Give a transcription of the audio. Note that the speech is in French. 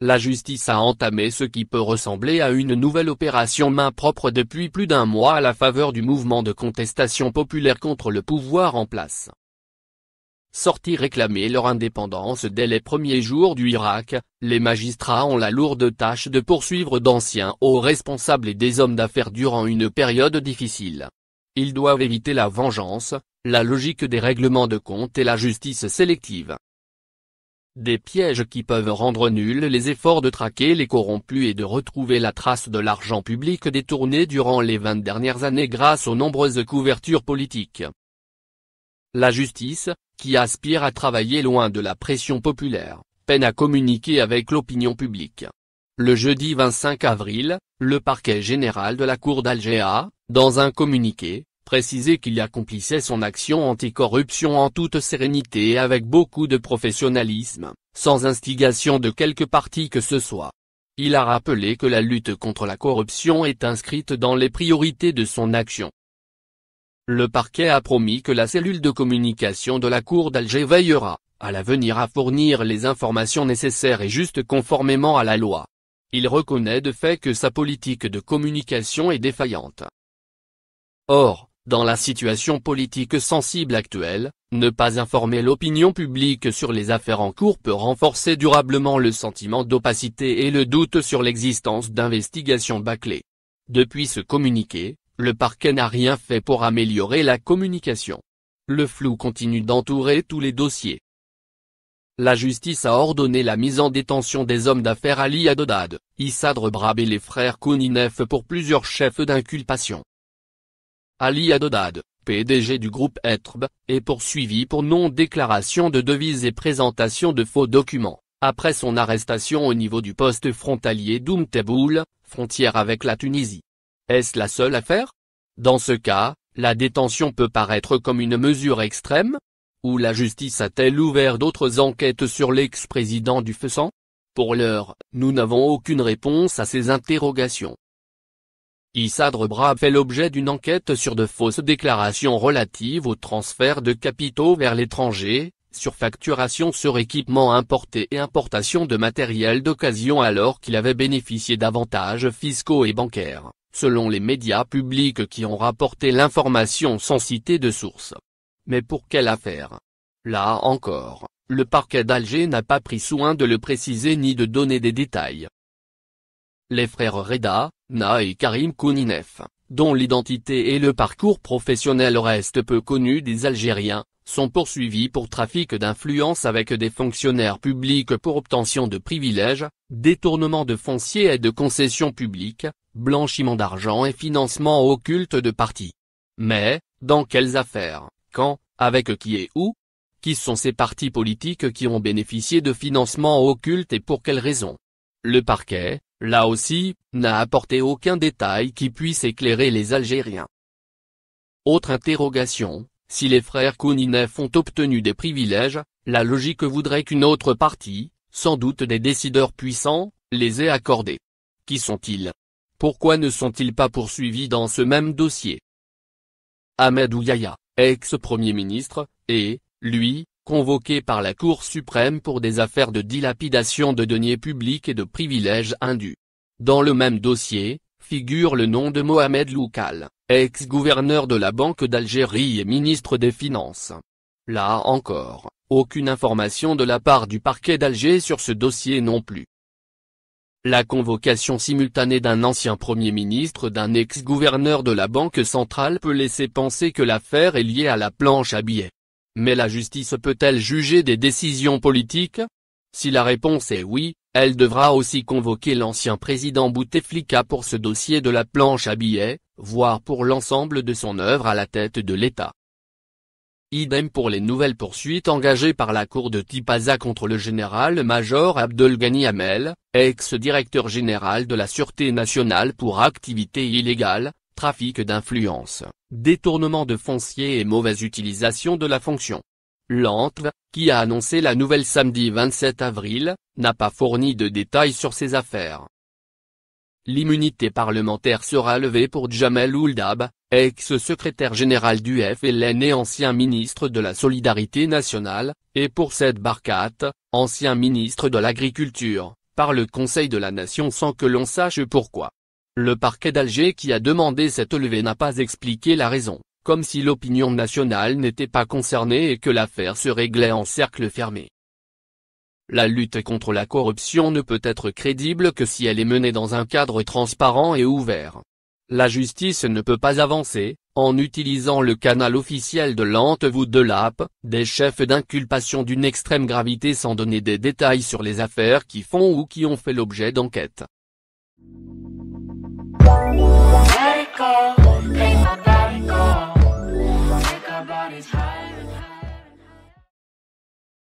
La justice a entamé ce qui peut ressembler à une nouvelle opération main propre depuis plus d'un mois à la faveur du mouvement de contestation populaire contre le pouvoir en place. Sortis réclamer leur indépendance dès les premiers jours du Irak, les magistrats ont la lourde tâche de poursuivre d'anciens hauts responsables et des hommes d'affaires durant une période difficile. Ils doivent éviter la vengeance, la logique des règlements de compte et la justice sélective. Des pièges qui peuvent rendre nuls les efforts de traquer les corrompus et de retrouver la trace de l'argent public détourné durant les 20 dernières années grâce aux nombreuses couvertures politiques. La justice, qui aspire à travailler loin de la pression populaire, peine à communiquer avec l'opinion publique. Le jeudi 25 avril, le parquet général de la Cour d'Alger dans un communiqué, précisé qu'il accomplissait son action anticorruption en toute sérénité et avec beaucoup de professionnalisme, sans instigation de quelque partie que ce soit. Il a rappelé que la lutte contre la corruption est inscrite dans les priorités de son action. Le parquet a promis que la cellule de communication de la Cour d'Alger veillera, à l'avenir à fournir les informations nécessaires et justes conformément à la loi. Il reconnaît de fait que sa politique de communication est défaillante. Or, dans la situation politique sensible actuelle, ne pas informer l'opinion publique sur les affaires en cours peut renforcer durablement le sentiment d'opacité et le doute sur l'existence d'investigations bâclées. Depuis ce communiqué, le parquet n'a rien fait pour améliorer la communication. Le flou continue d'entourer tous les dossiers. La justice a ordonné la mise en détention des hommes d'affaires Ali Adodad, Issadre Brab et les frères Kouninef pour plusieurs chefs d'inculpation. Ali Adodad, PDG du groupe Etrb, est poursuivi pour non-déclaration de devises et présentation de faux documents, après son arrestation au niveau du poste frontalier d'Oumteboul, frontière avec la Tunisie. Est-ce la seule affaire Dans ce cas, la détention peut paraître comme une mesure extrême Ou la justice a-t-elle ouvert d'autres enquêtes sur l'ex-président du FESAN Pour l'heure, nous n'avons aucune réponse à ces interrogations. Isadre Bra fait l'objet d'une enquête sur de fausses déclarations relatives au transfert de capitaux vers l'étranger, sur facturation sur équipement importé et importation de matériel d'occasion alors qu'il avait bénéficié d'avantages fiscaux et bancaires, selon les médias publics qui ont rapporté l'information sans citer de source. Mais pour quelle affaire Là encore, le parquet d'Alger n'a pas pris soin de le préciser ni de donner des détails. Les frères Reda, Na et Karim Kouninef, dont l'identité et le parcours professionnel restent peu connus des Algériens, sont poursuivis pour trafic d'influence avec des fonctionnaires publics pour obtention de privilèges, détournement de fonciers et de concessions publiques, blanchiment d'argent et financement occulte de partis. Mais, dans quelles affaires, quand, avec qui et où Qui sont ces partis politiques qui ont bénéficié de financements occultes et pour quelles raisons Le parquet, là aussi, n'a apporté aucun détail qui puisse éclairer les Algériens. Autre interrogation, si les frères Kouninef ont obtenu des privilèges, la logique voudrait qu'une autre partie, sans doute des décideurs puissants, les ait accordés. Qui sont-ils Pourquoi ne sont-ils pas poursuivis dans ce même dossier Ahmed Ouyaya, ex-premier ministre, et, lui, convoqué par la Cour suprême pour des affaires de dilapidation de deniers publics et de privilèges indus. Dans le même dossier, figure le nom de Mohamed Loukal, ex-gouverneur de la Banque d'Algérie et ministre des Finances. Là encore, aucune information de la part du parquet d'Alger sur ce dossier non plus. La convocation simultanée d'un ancien Premier ministre d'un ex-gouverneur de la Banque centrale peut laisser penser que l'affaire est liée à la planche à billets. Mais la justice peut-elle juger des décisions politiques Si la réponse est oui, elle devra aussi convoquer l'ancien président Bouteflika pour ce dossier de la planche à billets, voire pour l'ensemble de son œuvre à la tête de l'État. Idem pour les nouvelles poursuites engagées par la cour de Tipaza contre le général-major Ghani Hamel, ex-directeur général de la Sûreté nationale pour activité illégale, trafic d'influence, détournement de foncier et mauvaise utilisation de la fonction. L'ANTV, qui a annoncé la nouvelle samedi 27 avril, n'a pas fourni de détails sur ces affaires. L'immunité parlementaire sera levée pour Jamel Ouldab, ex-secrétaire général du FLN et ancien ministre de la Solidarité nationale, et pour Seth Barkat, ancien ministre de l'Agriculture, par le Conseil de la Nation sans que l'on sache pourquoi. Le parquet d'Alger qui a demandé cette levée n'a pas expliqué la raison, comme si l'opinion nationale n'était pas concernée et que l'affaire se réglait en cercle fermé. La lutte contre la corruption ne peut être crédible que si elle est menée dans un cadre transparent et ouvert. La justice ne peut pas avancer, en utilisant le canal officiel de l'Antevoud de l'AP, des chefs d'inculpation d'une extrême gravité sans donner des détails sur les affaires qui font ou qui ont fait l'objet d'enquêtes. Let it go.